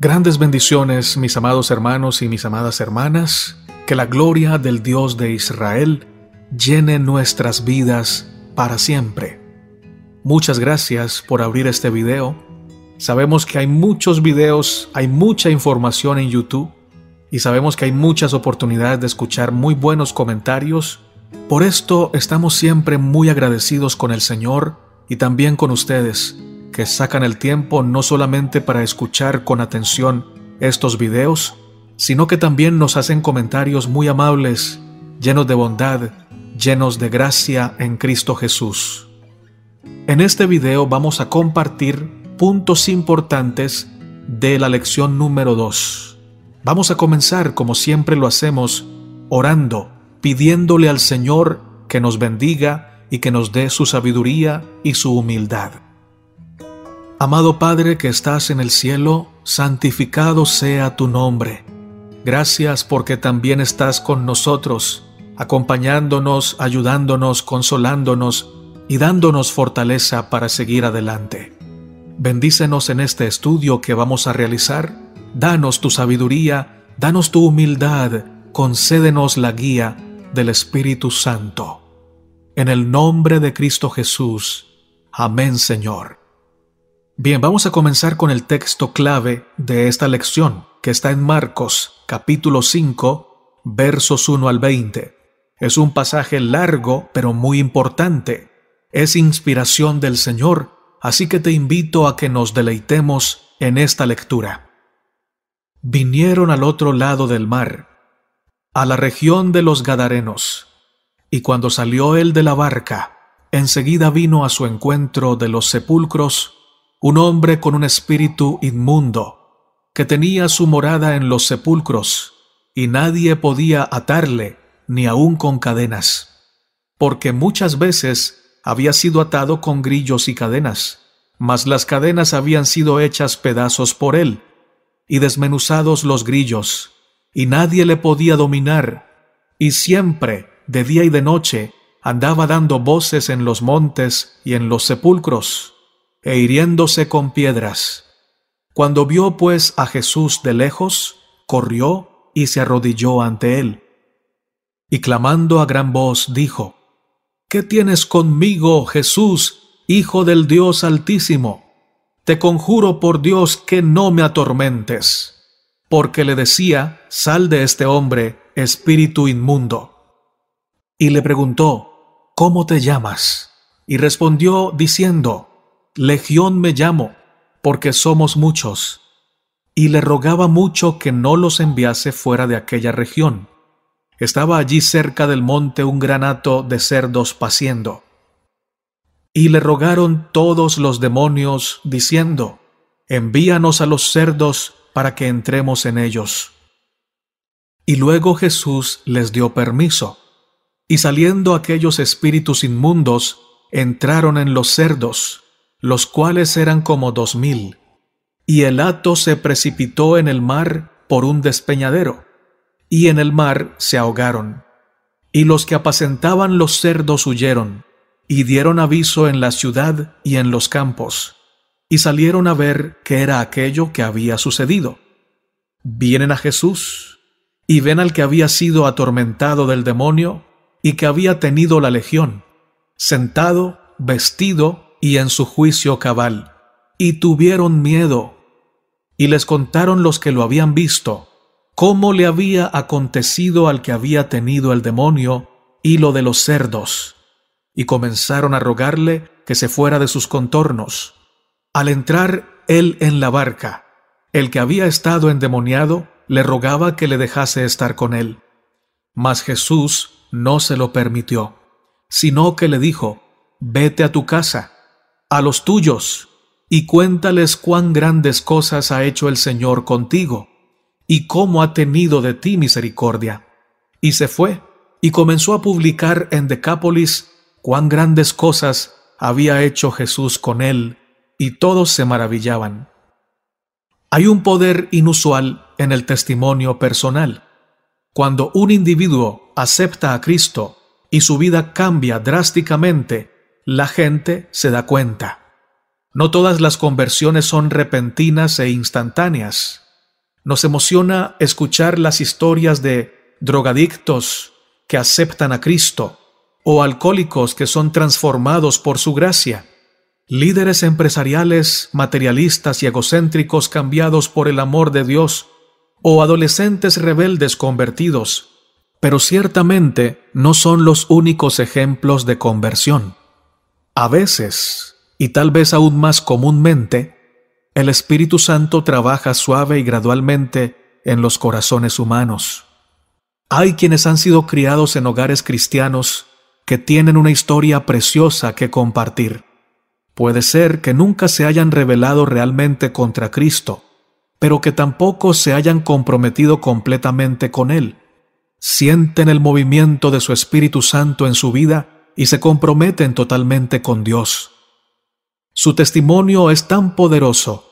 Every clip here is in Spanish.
Grandes bendiciones, mis amados hermanos y mis amadas hermanas, que la gloria del Dios de Israel llene nuestras vidas para siempre. Muchas gracias por abrir este video. Sabemos que hay muchos videos, hay mucha información en YouTube y sabemos que hay muchas oportunidades de escuchar muy buenos comentarios. Por esto estamos siempre muy agradecidos con el Señor y también con ustedes que sacan el tiempo no solamente para escuchar con atención estos videos, sino que también nos hacen comentarios muy amables, llenos de bondad, llenos de gracia en Cristo Jesús. En este video vamos a compartir puntos importantes de la lección número 2. Vamos a comenzar, como siempre lo hacemos, orando, pidiéndole al Señor que nos bendiga y que nos dé su sabiduría y su humildad. Amado Padre que estás en el cielo, santificado sea tu nombre. Gracias porque también estás con nosotros, acompañándonos, ayudándonos, consolándonos y dándonos fortaleza para seguir adelante. Bendícenos en este estudio que vamos a realizar. Danos tu sabiduría, danos tu humildad, concédenos la guía del Espíritu Santo. En el nombre de Cristo Jesús. Amén, Señor. Bien, vamos a comenzar con el texto clave de esta lección, que está en Marcos capítulo 5, versos 1 al 20. Es un pasaje largo, pero muy importante. Es inspiración del Señor, así que te invito a que nos deleitemos en esta lectura. Vinieron al otro lado del mar, a la región de los Gadarenos, y cuando salió él de la barca, enseguida vino a su encuentro de los sepulcros un hombre con un espíritu inmundo, que tenía su morada en los sepulcros, y nadie podía atarle, ni aun con cadenas, porque muchas veces había sido atado con grillos y cadenas, mas las cadenas habían sido hechas pedazos por él, y desmenuzados los grillos, y nadie le podía dominar, y siempre, de día y de noche, andaba dando voces en los montes y en los sepulcros, e hiriéndose con piedras. Cuando vio pues a Jesús de lejos, corrió y se arrodilló ante él. Y clamando a gran voz dijo, ¿Qué tienes conmigo, Jesús, Hijo del Dios Altísimo? Te conjuro por Dios que no me atormentes. Porque le decía, sal de este hombre, espíritu inmundo. Y le preguntó, ¿cómo te llamas? Y respondió diciendo, Legión me llamo, porque somos muchos. Y le rogaba mucho que no los enviase fuera de aquella región. Estaba allí cerca del monte un granato de cerdos paciendo. Y le rogaron todos los demonios, diciendo, Envíanos a los cerdos para que entremos en ellos. Y luego Jesús les dio permiso. Y saliendo aquellos espíritus inmundos, entraron en los cerdos, los cuales eran como dos mil, y el hato se precipitó en el mar por un despeñadero, y en el mar se ahogaron. Y los que apacentaban los cerdos huyeron, y dieron aviso en la ciudad y en los campos, y salieron a ver qué era aquello que había sucedido. Vienen a Jesús, y ven al que había sido atormentado del demonio, y que había tenido la legión, sentado, vestido y en su juicio cabal, y tuvieron miedo. Y les contaron los que lo habían visto, cómo le había acontecido al que había tenido el demonio y lo de los cerdos, y comenzaron a rogarle que se fuera de sus contornos. Al entrar él en la barca, el que había estado endemoniado le rogaba que le dejase estar con él. Mas Jesús no se lo permitió, sino que le dijo, Vete a tu casa a los tuyos, y cuéntales cuán grandes cosas ha hecho el Señor contigo, y cómo ha tenido de ti misericordia. Y se fue, y comenzó a publicar en Decápolis cuán grandes cosas había hecho Jesús con él, y todos se maravillaban. Hay un poder inusual en el testimonio personal. Cuando un individuo acepta a Cristo y su vida cambia drásticamente, la gente se da cuenta. No todas las conversiones son repentinas e instantáneas. Nos emociona escuchar las historias de drogadictos que aceptan a Cristo o alcohólicos que son transformados por su gracia, líderes empresariales, materialistas y egocéntricos cambiados por el amor de Dios o adolescentes rebeldes convertidos, pero ciertamente no son los únicos ejemplos de conversión. A veces, y tal vez aún más comúnmente, el Espíritu Santo trabaja suave y gradualmente en los corazones humanos. Hay quienes han sido criados en hogares cristianos que tienen una historia preciosa que compartir. Puede ser que nunca se hayan rebelado realmente contra Cristo, pero que tampoco se hayan comprometido completamente con Él. Sienten el movimiento de su Espíritu Santo en su vida y se comprometen totalmente con Dios. Su testimonio es tan poderoso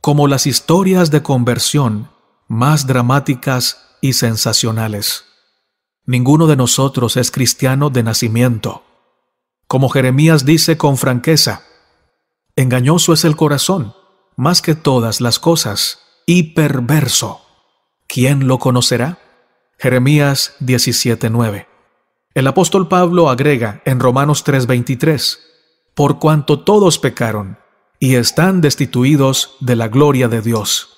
como las historias de conversión más dramáticas y sensacionales. Ninguno de nosotros es cristiano de nacimiento. Como Jeremías dice con franqueza, engañoso es el corazón, más que todas las cosas, y perverso. ¿Quién lo conocerá? Jeremías 17:9 el apóstol Pablo agrega en Romanos 3:23, por cuanto todos pecaron y están destituidos de la gloria de Dios.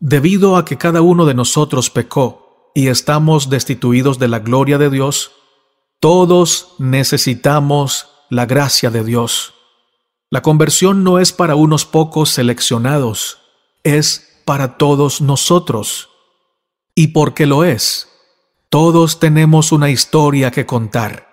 Debido a que cada uno de nosotros pecó y estamos destituidos de la gloria de Dios, todos necesitamos la gracia de Dios. La conversión no es para unos pocos seleccionados, es para todos nosotros. ¿Y por qué lo es? Todos tenemos una historia que contar.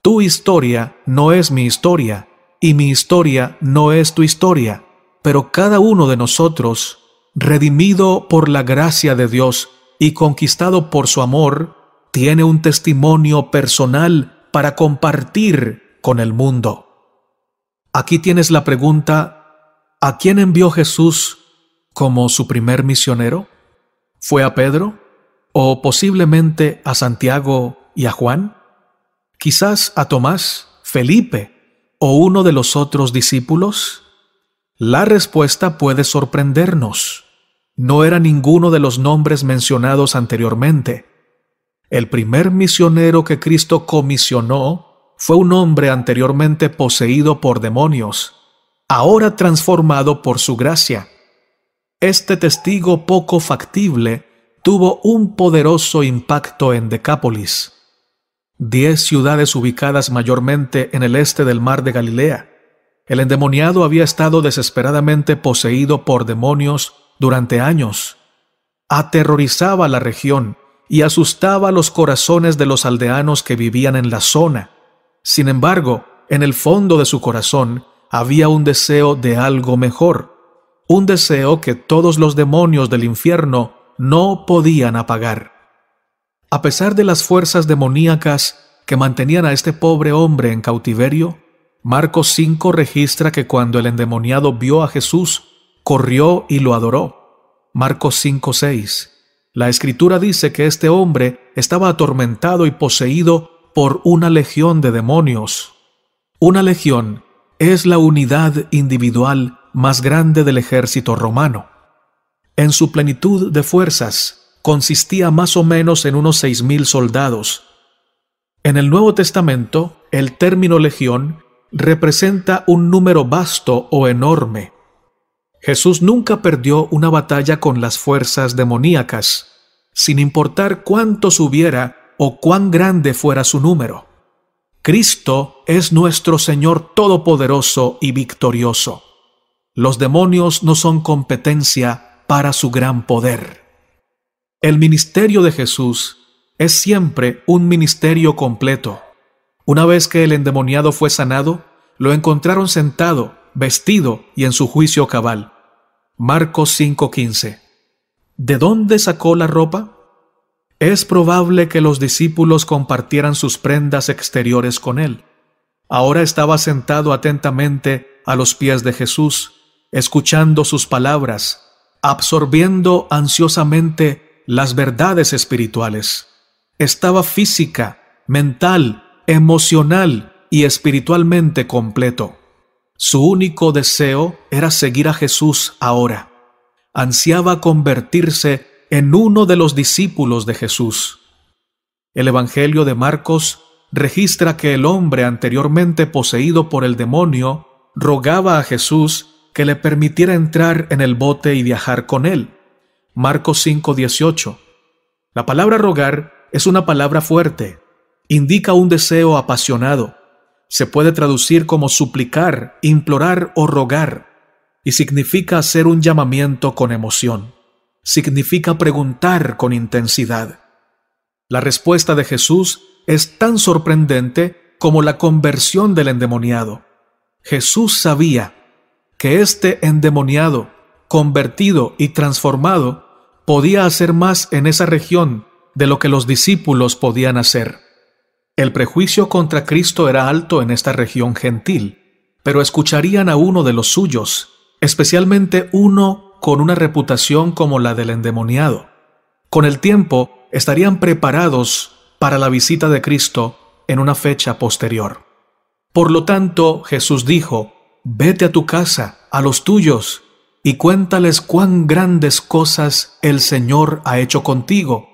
Tu historia no es mi historia y mi historia no es tu historia, pero cada uno de nosotros, redimido por la gracia de Dios y conquistado por su amor, tiene un testimonio personal para compartir con el mundo. Aquí tienes la pregunta, ¿a quién envió Jesús como su primer misionero? ¿Fue a Pedro? o posiblemente a Santiago y a Juan, quizás a Tomás, Felipe o uno de los otros discípulos? La respuesta puede sorprendernos. No era ninguno de los nombres mencionados anteriormente. El primer misionero que Cristo comisionó fue un hombre anteriormente poseído por demonios, ahora transformado por su gracia. Este testigo poco factible tuvo un poderoso impacto en Decápolis, diez ciudades ubicadas mayormente en el este del mar de Galilea. El endemoniado había estado desesperadamente poseído por demonios durante años. Aterrorizaba la región y asustaba los corazones de los aldeanos que vivían en la zona. Sin embargo, en el fondo de su corazón había un deseo de algo mejor, un deseo que todos los demonios del infierno no podían apagar. A pesar de las fuerzas demoníacas que mantenían a este pobre hombre en cautiverio, Marcos 5 registra que cuando el endemoniado vio a Jesús, corrió y lo adoró. Marcos 5:6. La escritura dice que este hombre estaba atormentado y poseído por una legión de demonios. Una legión es la unidad individual más grande del ejército romano en su plenitud de fuerzas, consistía más o menos en unos seis mil soldados. En el Nuevo Testamento, el término legión representa un número vasto o enorme. Jesús nunca perdió una batalla con las fuerzas demoníacas, sin importar cuántos hubiera o cuán grande fuera su número. Cristo es nuestro Señor todopoderoso y victorioso. Los demonios no son competencia para su gran poder. El ministerio de Jesús es siempre un ministerio completo. Una vez que el endemoniado fue sanado, lo encontraron sentado, vestido y en su juicio cabal. Marcos 5:15. ¿De dónde sacó la ropa? Es probable que los discípulos compartieran sus prendas exteriores con él. Ahora estaba sentado atentamente a los pies de Jesús, escuchando sus palabras, absorbiendo ansiosamente las verdades espirituales. Estaba física, mental, emocional y espiritualmente completo. Su único deseo era seguir a Jesús ahora. Ansiaba convertirse en uno de los discípulos de Jesús. El Evangelio de Marcos registra que el hombre anteriormente poseído por el demonio rogaba a Jesús que le permitiera entrar en el bote y viajar con él. Marcos 5:18. La palabra rogar es una palabra fuerte, indica un deseo apasionado. Se puede traducir como suplicar, implorar o rogar, y significa hacer un llamamiento con emoción. Significa preguntar con intensidad. La respuesta de Jesús es tan sorprendente como la conversión del endemoniado. Jesús sabía que este endemoniado, convertido y transformado, podía hacer más en esa región de lo que los discípulos podían hacer. El prejuicio contra Cristo era alto en esta región gentil, pero escucharían a uno de los suyos, especialmente uno con una reputación como la del endemoniado. Con el tiempo, estarían preparados para la visita de Cristo en una fecha posterior. Por lo tanto, Jesús dijo, vete a tu casa, a los tuyos, y cuéntales cuán grandes cosas el Señor ha hecho contigo,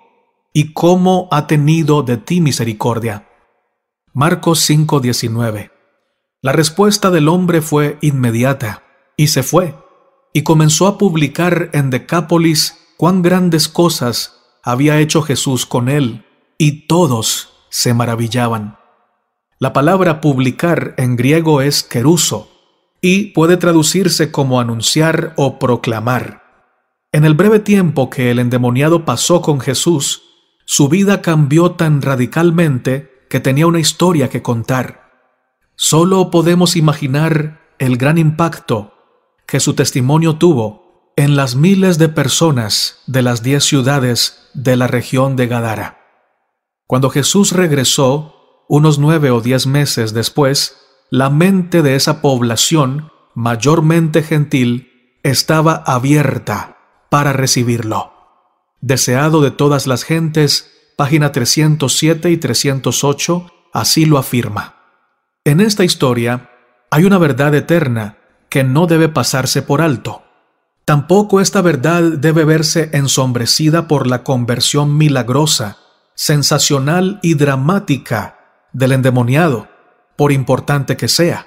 y cómo ha tenido de ti misericordia. Marcos 5:19 La respuesta del hombre fue inmediata, y se fue, y comenzó a publicar en Decápolis cuán grandes cosas había hecho Jesús con él, y todos se maravillaban. La palabra publicar en griego es queruso y puede traducirse como anunciar o proclamar. En el breve tiempo que el endemoniado pasó con Jesús, su vida cambió tan radicalmente que tenía una historia que contar. Solo podemos imaginar el gran impacto que su testimonio tuvo en las miles de personas de las diez ciudades de la región de Gadara. Cuando Jesús regresó, unos nueve o diez meses después, la mente de esa población, mayormente gentil, estaba abierta para recibirlo. Deseado de todas las gentes, página 307 y 308, así lo afirma. En esta historia hay una verdad eterna que no debe pasarse por alto. Tampoco esta verdad debe verse ensombrecida por la conversión milagrosa, sensacional y dramática del endemoniado, por importante que sea.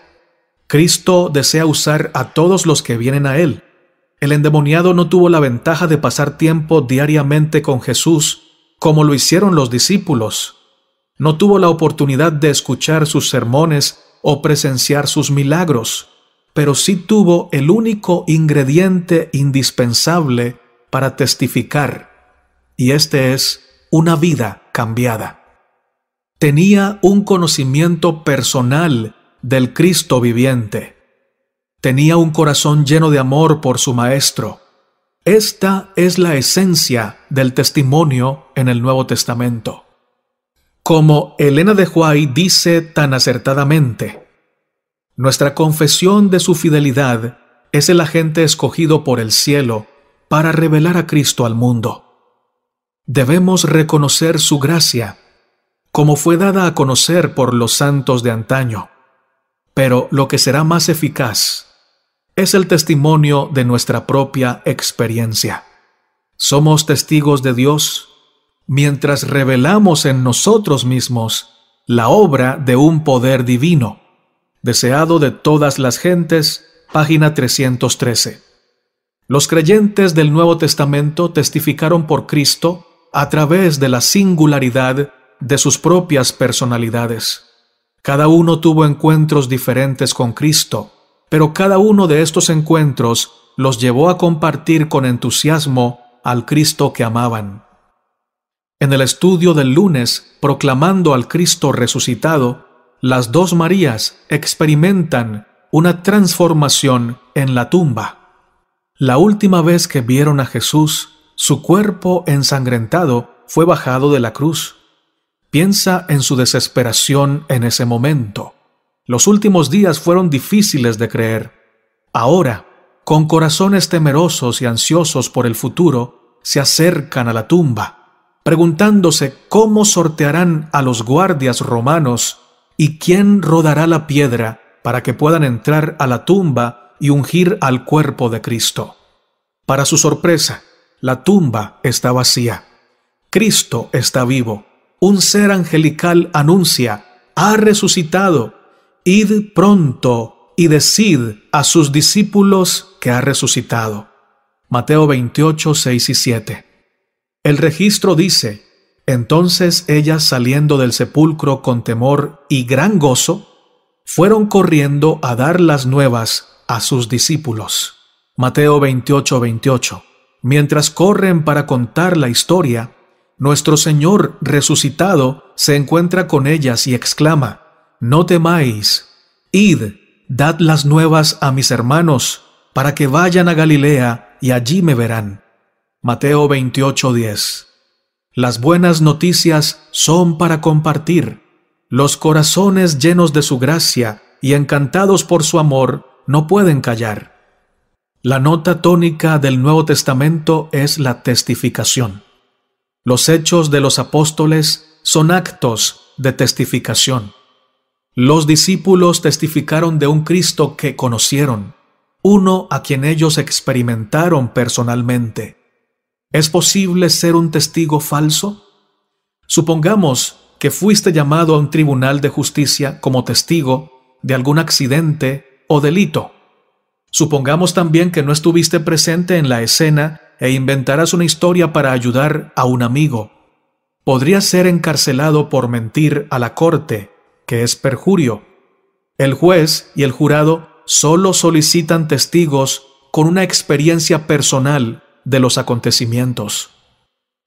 Cristo desea usar a todos los que vienen a Él. El endemoniado no tuvo la ventaja de pasar tiempo diariamente con Jesús como lo hicieron los discípulos. No tuvo la oportunidad de escuchar sus sermones o presenciar sus milagros, pero sí tuvo el único ingrediente indispensable para testificar, y este es una vida cambiada tenía un conocimiento personal del Cristo viviente. Tenía un corazón lleno de amor por su Maestro. Esta es la esencia del testimonio en el Nuevo Testamento. Como Elena de Huay dice tan acertadamente, nuestra confesión de su fidelidad es el agente escogido por el cielo para revelar a Cristo al mundo. Debemos reconocer su gracia como fue dada a conocer por los santos de antaño. Pero lo que será más eficaz es el testimonio de nuestra propia experiencia. Somos testigos de Dios mientras revelamos en nosotros mismos la obra de un poder divino, deseado de todas las gentes, página 313. Los creyentes del Nuevo Testamento testificaron por Cristo a través de la singularidad de sus propias personalidades. Cada uno tuvo encuentros diferentes con Cristo, pero cada uno de estos encuentros los llevó a compartir con entusiasmo al Cristo que amaban. En el estudio del lunes, proclamando al Cristo resucitado, las dos Marías experimentan una transformación en la tumba. La última vez que vieron a Jesús, su cuerpo ensangrentado fue bajado de la cruz. Piensa en su desesperación en ese momento. Los últimos días fueron difíciles de creer. Ahora, con corazones temerosos y ansiosos por el futuro, se acercan a la tumba, preguntándose cómo sortearán a los guardias romanos y quién rodará la piedra para que puedan entrar a la tumba y ungir al cuerpo de Cristo. Para su sorpresa, la tumba está vacía. Cristo está vivo un ser angelical anuncia, ha resucitado, id pronto y decid a sus discípulos que ha resucitado. Mateo 28, 6 y 7. El registro dice, entonces ellas saliendo del sepulcro con temor y gran gozo, fueron corriendo a dar las nuevas a sus discípulos. Mateo 28, 28. Mientras corren para contar la historia, nuestro Señor resucitado se encuentra con ellas y exclama, No temáis, id, dad las nuevas a mis hermanos, para que vayan a Galilea y allí me verán. Mateo 28:10 Las buenas noticias son para compartir. Los corazones llenos de su gracia y encantados por su amor no pueden callar. La nota tónica del Nuevo Testamento es la testificación. Los hechos de los apóstoles son actos de testificación. Los discípulos testificaron de un Cristo que conocieron, uno a quien ellos experimentaron personalmente. ¿Es posible ser un testigo falso? Supongamos que fuiste llamado a un tribunal de justicia como testigo de algún accidente o delito. Supongamos también que no estuviste presente en la escena e inventarás una historia para ayudar a un amigo. Podrías ser encarcelado por mentir a la corte, que es perjurio. El juez y el jurado solo solicitan testigos con una experiencia personal de los acontecimientos.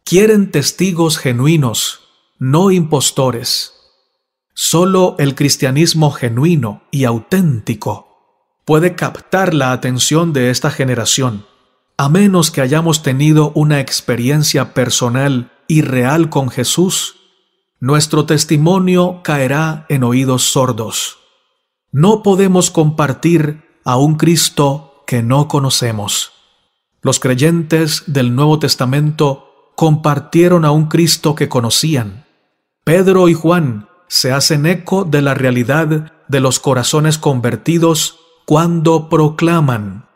Quieren testigos genuinos, no impostores. Solo el cristianismo genuino y auténtico puede captar la atención de esta generación a menos que hayamos tenido una experiencia personal y real con Jesús, nuestro testimonio caerá en oídos sordos. No podemos compartir a un Cristo que no conocemos. Los creyentes del Nuevo Testamento compartieron a un Cristo que conocían. Pedro y Juan se hacen eco de la realidad de los corazones convertidos cuando proclaman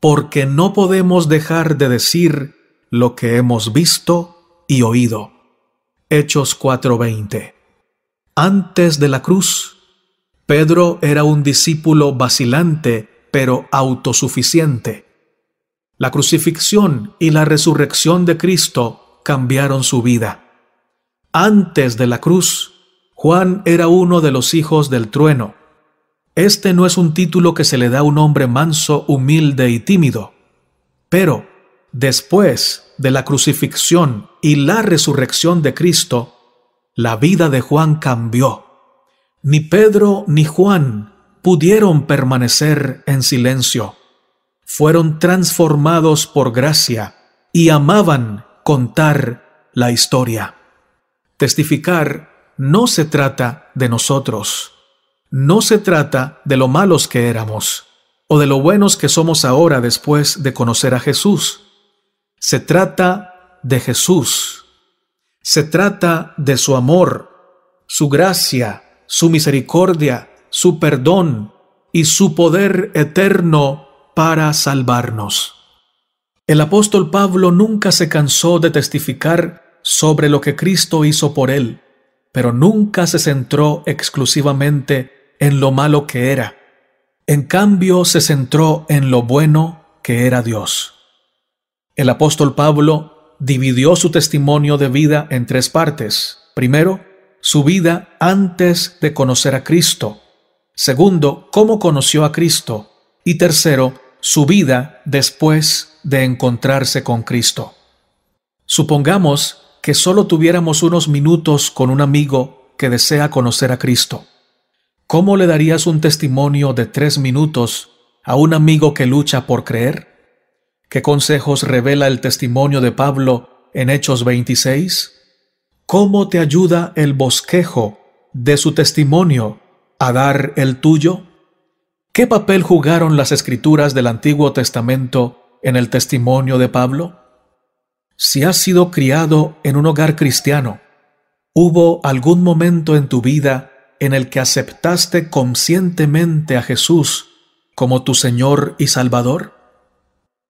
porque no podemos dejar de decir lo que hemos visto y oído. Hechos 4:20. Antes de la cruz, Pedro era un discípulo vacilante, pero autosuficiente. La crucifixión y la resurrección de Cristo cambiaron su vida. Antes de la cruz, Juan era uno de los hijos del trueno, este no es un título que se le da a un hombre manso, humilde y tímido, pero después de la crucifixión y la resurrección de Cristo, la vida de Juan cambió. Ni Pedro ni Juan pudieron permanecer en silencio. Fueron transformados por gracia y amaban contar la historia. Testificar no se trata de nosotros no se trata de lo malos que éramos o de lo buenos que somos ahora después de conocer a Jesús. Se trata de Jesús. Se trata de su amor, su gracia, su misericordia, su perdón y su poder eterno para salvarnos. El apóstol Pablo nunca se cansó de testificar sobre lo que Cristo hizo por él, pero nunca se centró exclusivamente en lo malo que era. En cambio, se centró en lo bueno que era Dios. El apóstol Pablo dividió su testimonio de vida en tres partes. Primero, su vida antes de conocer a Cristo. Segundo, cómo conoció a Cristo. Y tercero, su vida después de encontrarse con Cristo. Supongamos que solo tuviéramos unos minutos con un amigo que desea conocer a Cristo. ¿Cómo le darías un testimonio de tres minutos a un amigo que lucha por creer? ¿Qué consejos revela el testimonio de Pablo en Hechos 26? ¿Cómo te ayuda el bosquejo de su testimonio a dar el tuyo? ¿Qué papel jugaron las escrituras del Antiguo Testamento en el testimonio de Pablo? Si has sido criado en un hogar cristiano, ¿hubo algún momento en tu vida en el que aceptaste conscientemente a Jesús como tu Señor y Salvador?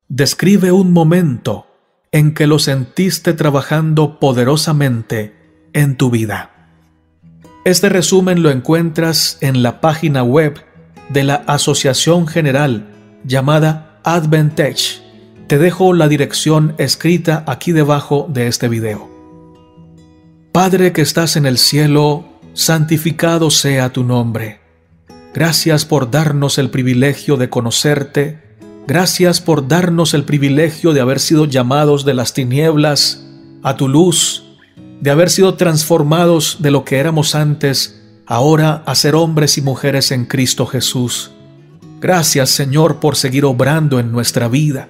Describe un momento en que lo sentiste trabajando poderosamente en tu vida. Este resumen lo encuentras en la página web de la Asociación General llamada Adventech. Te dejo la dirección escrita aquí debajo de este video. Padre que estás en el cielo, santificado sea tu nombre. Gracias por darnos el privilegio de conocerte. Gracias por darnos el privilegio de haber sido llamados de las tinieblas a tu luz, de haber sido transformados de lo que éramos antes, ahora a ser hombres y mujeres en Cristo Jesús. Gracias Señor por seguir obrando en nuestra vida.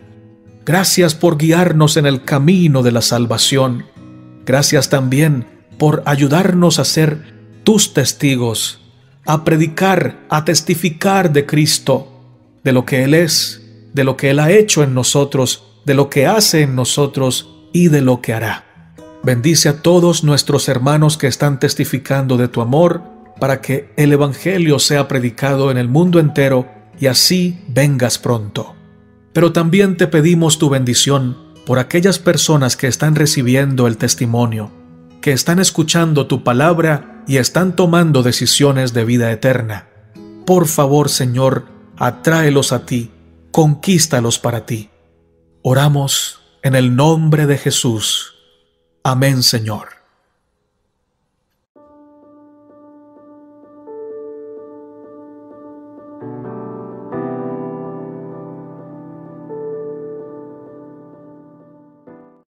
Gracias por guiarnos en el camino de la salvación. Gracias también por ayudarnos a ser tus testigos, a predicar, a testificar de Cristo, de lo que Él es, de lo que Él ha hecho en nosotros, de lo que hace en nosotros y de lo que hará. Bendice a todos nuestros hermanos que están testificando de tu amor, para que el Evangelio sea predicado en el mundo entero y así vengas pronto. Pero también te pedimos tu bendición por aquellas personas que están recibiendo el testimonio que están escuchando tu palabra y están tomando decisiones de vida eterna. Por favor, Señor, atráelos a ti, conquístalos para ti. Oramos en el nombre de Jesús. Amén, Señor.